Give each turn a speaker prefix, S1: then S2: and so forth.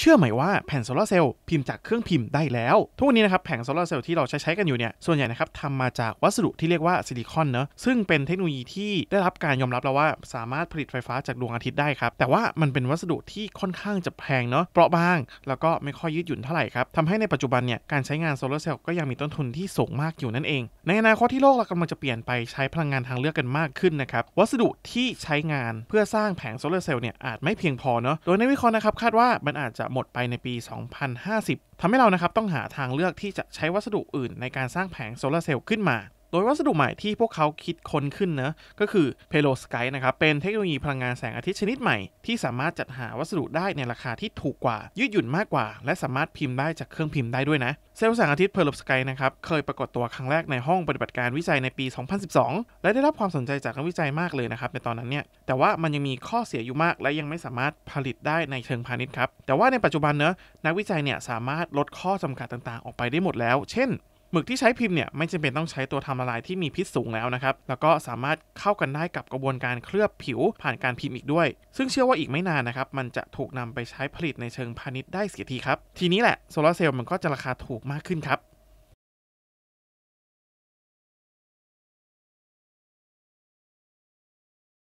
S1: เชื่อไหมว่าแผ่นโซลาเซลล์พิมพ์จากเครื่องพิมพ์ได้แล้ว ทุกวันนี้นะครับแผงโซลาเซลล์ที่เราใช้ใช้กันอยู่เนี่ยส่วนใหญ่นะครับทำมาจากวัสดุที่เรียกว่าซิลิคอนเนอะซึ่งเป็นเทคโนโลยีที่ได้รับการยอมรับแล้วว่าสามารถผลิตไฟฟ้าจากดวงอาทิตย์ได้ครับ แต่ว่ามันเป็นวัสดุที่ค่อนข้างจะแพงเนอะเปราะบาง แล้วก็ไม่ค่อยยืดหยุ่นเท่าไหร่ครับทำให้ในปัจจุบันเนี่ยการใช้งานโซลาเซลล์ก็ยังมีต้นทุนที่สูงมากอยู่นั่นเอง ในอนาคตที่โลกเรากำลังจะเปลี่ยนไปใช้พลังงานทางเลือกกันมากขึ้นนะครับวัสดุที่ใช้งานเพื่อสร้างแผงโซลาเซลล์เนี่ยอาจไม่เพียงพอเนาะโดยในวิเคราะห์นะครับคาดว่ามันอาจจะหมดไปในปี 2050 ทำให้เรานะครับต้องหาทางเลือกที่จะใช้วัสดุอื่นในการสร้างแผงโซลาเซลล์ขึ้นมาโดยวัสดุใหม่ที่พวกเขาคิดค้นขึ้นนะก็คือ p e l o s k y นะครับเป็นเทคโนโลยีพลังงานแสงอาทิตย์ชนิดใหม่ ที่สามารถจัดหาวัสดุได้ในราคาที่ถูกกว่า ยืดหยุ่นมากกว่า และสามารถพิมพ์ได้จากเครื่องพิมพ์ได้ด้วยนะเซลล์แสงอาทิตย์ p e l o s k y นะครับเคยปรากฏตัวครั้งแรกในห้องปฏิบัติการวิจัยในปี 2012 และได้รับความสนใจจากนักวิจัยมากเลยนะครับในตอนนั้นเนี่ยแต่ว่ามันยังมีข้อเสียอยู่มาก และยังไม่สามารถผลิตได้ในเชิงพาณิชย์ครับ แต่ว่าในปัจจุบันเนะนักวิจัยเนี่ยสามารถลดข้อจำกัดต่างๆ ออกไปได้หมดแล้ว เช่นหมึกที่ใช้พิมพ์เนี่ย ไม่จำเป็นต้องใช้ตัวทำละลายที่มีพิษสูงแล้วนะครับ แล้วก็สามารถเข้ากันได้กับกระบวนการเคลือบผิวผ่านการพิมพ์อีกด้วย ซึ่งเชื่อว่าอีกไม่นานนะครับ มันจะถูกนำไปใช้ผลิตในเชิงพาณิชย์ได้เสียทีครับ ทีนี้แหละ โซลาเซลล์มันก็จะราคาถูกมากขึ้นครับ